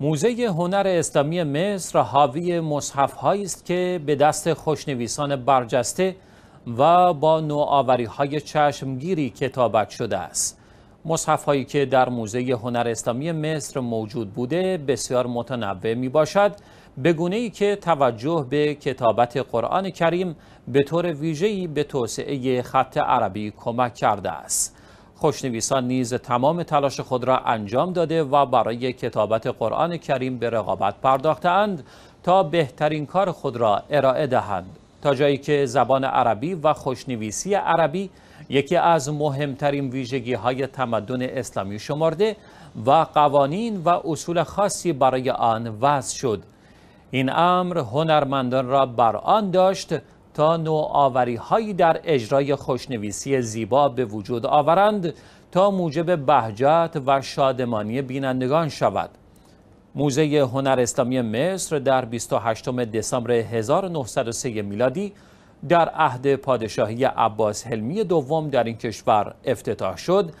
موزه هنر اسلامی مصر حاوی مصحف است که به دست خوشنویسان برجسته و با نوآوری های چشمگیری کتابت شده است. مصحف هایی که در موزه هنر اسلامی مصر موجود بوده بسیار متنوع می باشد به گونه ای که توجه به کتابت قرآن کریم به طور ویژه‌ای به توسعه خط عربی کمک کرده است. خوشنویسان نیز تمام تلاش خود را انجام داده و برای کتابت قرآن کریم به رقابت پرداختند تا بهترین کار خود را ارائه دهند تا جایی که زبان عربی و خوشنویسی عربی یکی از مهمترین ویژگی های تمدن اسلامی شمارده و قوانین و اصول خاصی برای آن وضع شد این امر هنرمندان را بر آن داشت تا نوآوری هایی در اجرای خوشنویسی زیبا به وجود آورند تا موجب بهجت و شادمانی بینندگان شود موزه هنر اسلامی مصر در 28 دسامبر 1903 میلادی در عهد پادشاهی عباس حلمی دوم در این کشور افتتاح شد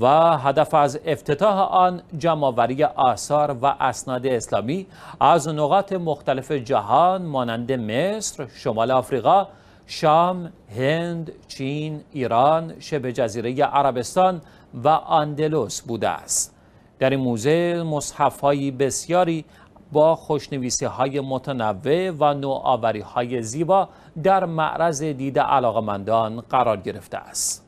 و هدف از افتتاح آن جمعآوری آثار و اسناد اسلامی از نقاط مختلف جهان مانند مصر، شمال آفریقا، شام، هند، چین، ایران، شبه جزیره عربستان و اندلس بوده است. در این موزه مصحف بسیاری با خوشنویسی های متنوع و نوآوری های زیبا در معرض دید علاقمندان قرار گرفته است.